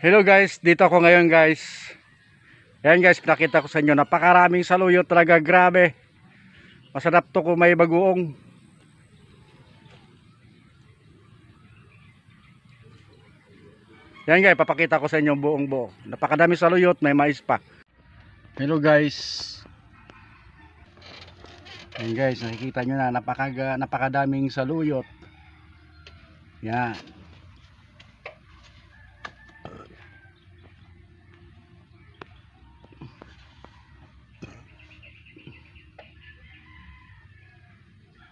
Hello guys, dito ako ngayon guys. Ayan guys, nakita ko sa inyo napakaraming saluyo talaga, grabe. Masarap to kung may baguong. Ayan guys, papakita ko sa inyo buong buo. Napakadami saluyot, may mais pa. Hello guys. Ayan guys, nakikita nyo na napaka, napakadaming saluyot. Yan.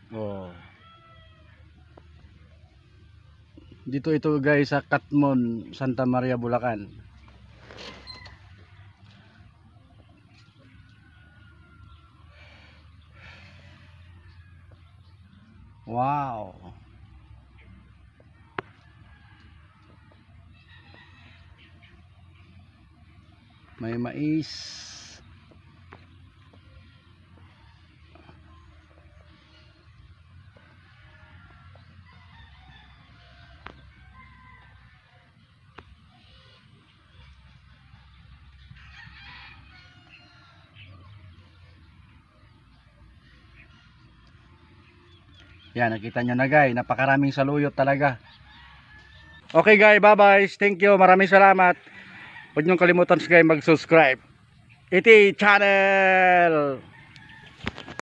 Oh. Dito ito guys sa Katmon, Santa Maria, Bulacan. Wow. May mais. Yan, nakita nyo na guys, napakaraming saluyot talaga. Okay guys, bye bye. Thank you. Maraming salamat. Huwag nyong kalimutan guys mag-subscribe. Iti channel!